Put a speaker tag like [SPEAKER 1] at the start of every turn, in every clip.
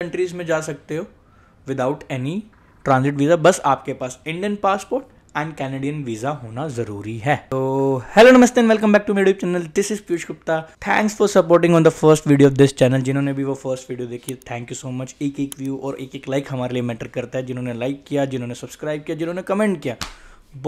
[SPEAKER 1] Countries में जा सकते हो विदाउट एनी ट्रांजिट वीज़ा बस आपके पास Indian passport and Canadian visa होना ज़रूरी है तो हेलो नमस्ते एंड वेलकम बैक टू मेरे channel this is Piyush Gupta thanks for supporting on the first video of this channel जिन्होंने भी वो फर्स्ट वीडियो देखी थैंक यू सो मच एक एक व्यू और एक एक लाइक हमारे लिए मैटर करता है जिन्होंने लाइक किया जिन्होंने सब्सक्राइब किया जिन्होंने कमेंट किया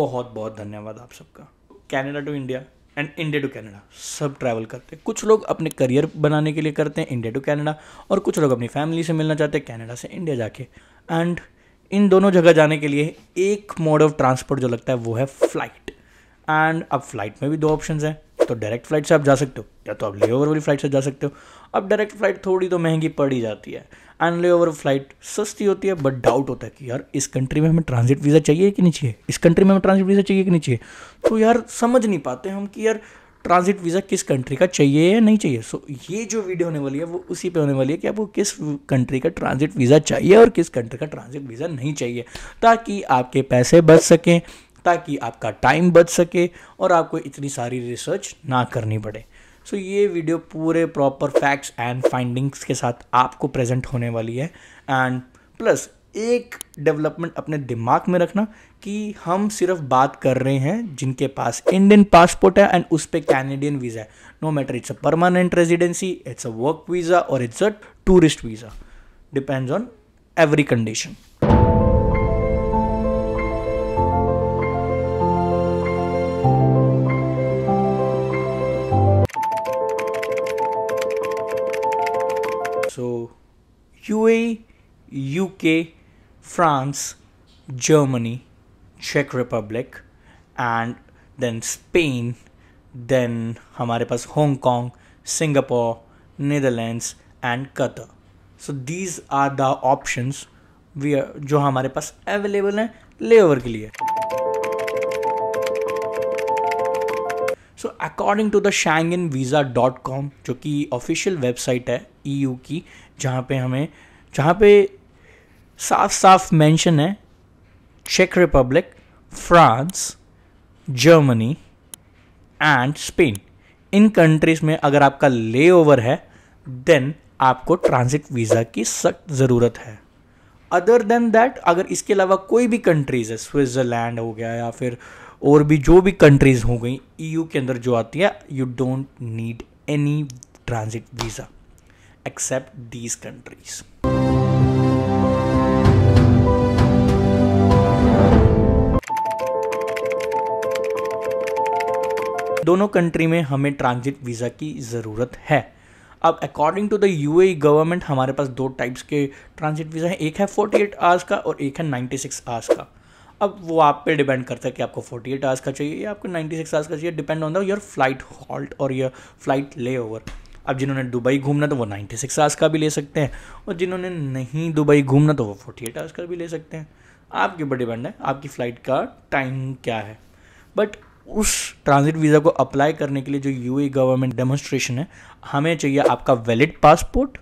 [SPEAKER 1] बहुत बहुत धन्यवाद आप सबका Canada to India and India to Canada सब ट्रैवल करते हैं कुछ लोग अपने करियर बनाने के लिए करते हैं इंडिया टू कैनेडा और कुछ लोग अपनी फैमिली से मिलना चाहते हैं कैनेडा से इंडिया जाके एंड इन दोनों जगह जाने के लिए एक मोड ऑफ ट्रांसपोर्ट जो लगता है वो है फ्लाइट एंड अब फ्लाइट में भी दो ऑप्शन हैं तो डायरेक्ट फ्लाइट से आप जा सकते हो या तो आप ले ओवर वाली फ़्लाइट से जा सकते हो अब डायरेक्ट फ़्लाइट थोड़ी तो महंगी पड़ ही जाती है एंड ले ओवर फ्लाइट सस्ती होती है बट डाउट होता है कि यार इस कंट्री में हमें ट्रांजिट वीज़ा चाहिए कि नहीं चाहिए इस कंट्री में हमें ट्रांजिट वीज़ा चाहिए कि नहीं चाहिए तो यार समझ नहीं पाते हम कि यार ट्रांजिट वीज़ा किस कंट्री का चाहिए या नहीं चाहिए सो so, ये जो वीडियो होने वाली है वो उसी पे होने वाली है कि आपको किस कंट्री का ट्रांजिट वीज़ा चाहिए और किस कंट्री का ट्रांजिट वीज़ा नहीं चाहिए ताकि आपके पैसे बच सकें ताकि आपका टाइम बच सके और आपको इतनी सारी रिसर्च ना करनी पड़े सो so, ये वीडियो पूरे प्रॉपर फैक्ट्स एंड फाइंडिंग्स के साथ आपको प्रेजेंट होने वाली है एंड प्लस एक डेवलपमेंट अपने दिमाग में रखना कि हम सिर्फ बात कर रहे हैं जिनके पास इंडियन पासपोर्ट है एंड उस पर कैनेडियन वीज़ा है no matter it's a permanent residency it's a work visa और it's a tourist visa depends on every condition So UA, UK, France, Germany, Czech Republic, and then Spain, then Hamare पास Hong Kong, Singapore, Netherlands, and Qatar. So these are the options we are, जो हमारे पास available हैं layover ke liye. So according to the Schengen visa dot com जो कि official website है EU e की जहाँ पे हमें जहाँ पे साफ साफ मेंशन है चेक Republic France Germany and Spain इन कंट्रीज़ में अगर आपका ले ओवर है देन आपको ट्रांजिट वीज़ा की सख्त ज़रूरत है अदर देन दैट अगर इसके अलावा कोई भी कंट्रीज़ है स्विट्ज़रलैंड हो गया या फिर और भी जो भी कंट्रीज़ हो गई ईयू e के अंदर जो आती है you don't need any transit visa except these countries. दोनों कंट्री में हमें ट्रांजिट वीज़ा की ज़रूरत है अब according to the U government हमारे पास दो टाइप्स के ट्रांजिट वीज़ा है एक है 48 आवर्स का और एक है 96 आवर्स का अब वो आप पे डिपेंड करता है कि आपको 48 आवर्स का चाहिए या आपको 96 आवर्स का चाहिए depend on the your flight halt और योर फ्लाइट ले ओवर अब जिन्होंने दुबई घूमना तो वो 96 सिक्स आवर्स का भी ले सकते हैं और जिन्होंने नहीं दुबई घूमना तो वो 48 एट आवर्स का भी ले सकते हैं आपके ऊपर डिपेंड है आपकी फ़्लाइट का टाइम क्या है बट उस ट्रांजिट वीज़ा को अप्लाई करने के लिए जो यू गवर्नमेंट डेमोस्ट्रेशन है हमें चाहिए आपका valid passport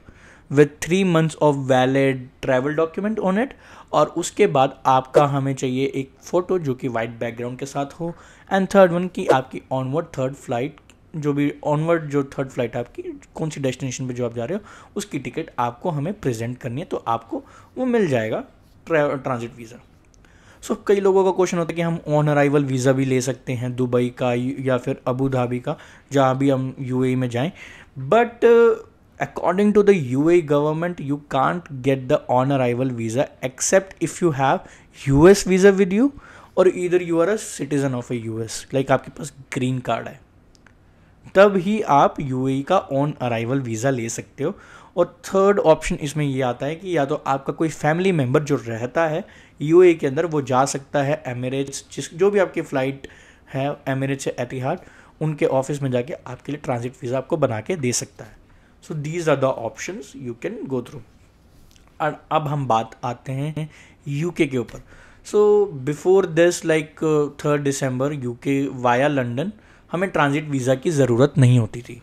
[SPEAKER 1] with three months of valid travel document on it और उसके बाद आपका हमें चाहिए एक फ़ोटो जो कि वाइट बैकग्राउंड के साथ हो एंड थर्ड वन की आपकी ऑनवर्ड थर्ड फ्लाइट जो भी ऑनवर्ड जो थर्ड फ्लाइट आपकी कौन सी डेस्टिनेशन पे जो आप जा रहे हो उसकी टिकट आपको हमें प्रेजेंट करनी है तो आपको वो मिल जाएगा ट्रांजिट वीज़ा सो so, कई लोगों का क्वेश्चन होता है कि हम ऑन अराइवल वीज़ा भी ले सकते हैं दुबई का या फिर अबू धाबी का जहाँ भी हम यू e में जाएँ but according to the U government you can't get the on arrival visa except if you have U visa with you और इधर you are a citizen of a U S like आपके पास green card है तब ही आप U e का on arrival visa ले सकते हो और थर्ड ऑप्शन इसमें ये आता है कि या तो आपका कोई फैमिली मेम्बर जो रहता है यू e के अंदर वो जा सकता है एमिरेट्स जिस जो भी आपकी फ़्लाइट है एमिरेट्स से एतिहाद उनके ऑफिस में जाके आपके लिए ट्रांजिट वीज़ा आपको बना के दे सकता है so these are the option you can go through और अब हम बात आते हैं यू के ऊपर so before this like third December के वाया लंडन हमें ट्रांजिट वीज़ा की ज़रूरत नहीं होती थी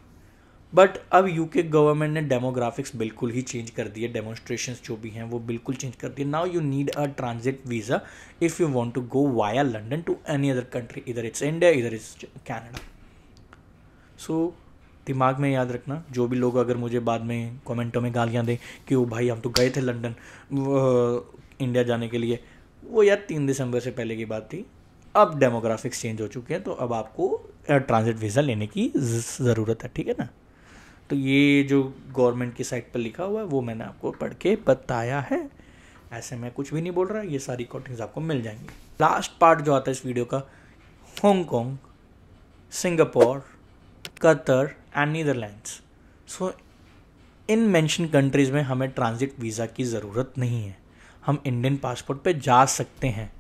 [SPEAKER 1] बट अब यूके गवर्नमेंट ने डेमोग्राफिक्स बिल्कुल ही चेंज कर दिए डेमोन्स्ट्रेशन जो भी हैं वो बिल्कुल चेंज कर दिए now you need a transit visa if you want to go via London to any other country इधर इट्स इंडिया इधर इट्स कैनेडा सो दिमाग में याद रखना जो भी लोग अगर मुझे बाद में कमेंटों में गालियाँ दें कि वो भाई हम तो गए थे लंडन इंडिया जाने के लिए वो यार तीन दिसंबर से पहले की बात थी अब डेमोग्राफिक्स चेंज हो चुके हैं तो अब आपको ट्रांजिट वीज़ा लेने की ज़रूरत है ठीक है ना तो ये जो गवर्नमेंट की साइट पर लिखा हुआ है वो मैंने आपको पढ़ के बताया है ऐसे में कुछ भी नहीं बोल रहा ये सारी कोटिंग्स आपको मिल जाएंगी लास्ट पार्ट जो आता है इस वीडियो का Hong Kong Singapore Qatar and Netherlands so इन मेंशन कंट्रीज़ में हमें ट्रांज़िट वीज़ा की ज़रूरत नहीं है हम इंडियन पासपोर्ट पे जा सकते हैं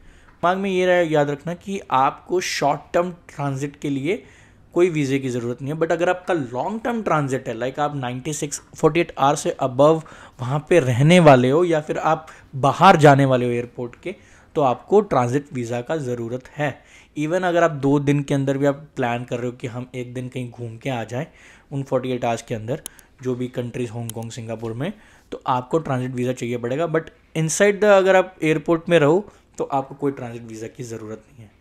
[SPEAKER 1] दिमाग में ये याद रखना कि आपको शॉर्ट टर्म ट्रांजिट के लिए कोई वीज़े की ज़रूरत नहीं है बट अगर आपका लॉन्ग टर्म ट्रांजिट है लाइक आप 96 एट आर से अबव वहाँ पे रहने वाले हो या फिर आप बाहर जाने वाले हो एयरपोर्ट के तो आपको ट्रांजिट वीज़ा का ज़रूरत है इवन अगर आप दो दिन के अंदर भी आप प्लान कर रहे हो कि हम एक दिन कहीं घूम के आ जाएं उन एट आवर्स के अंदर जो भी कंट्रीज़ हांगकॉन्ग सिंगापुर में तो आपको ट्रांजिट वीज़ा चाहिए पड़ेगा बट इनसाइड द अगर आप एयरपोर्ट में रहो तो आपको कोई ट्रांजिट वीज़ा की ज़रूरत नहीं है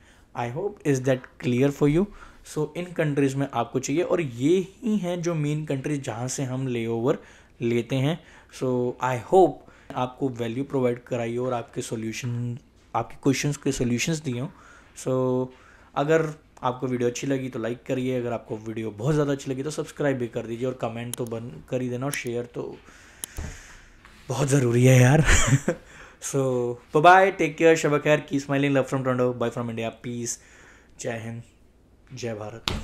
[SPEAKER 1] I hope is that clear for you so इन कंट्रीज़ में आपको चाहिए और ये ही हैं जो मेन कंट्रीज जहाँ से हम ले ओवर लेते हैं सो आई होप आपको वैल्यू प्रोवाइड कराइए और आपके सोल्यूशन आपके क्वेश्चंस के सोल्यूशंस दिए हों सो so, अगर आपको वीडियो अच्छी लगी तो लाइक करिए अगर आपको वीडियो बहुत ज़्यादा अच्छी लगी तो सब्सक्राइब भी कर दीजिए और कमेंट तो बन कर ही देना और शेयर तो बहुत ज़रूरी है यार So bye bye. Take care. Shabakar. Keep smiling. Love from Toronto. Bye from India. Peace. Jai Hind. जय भारत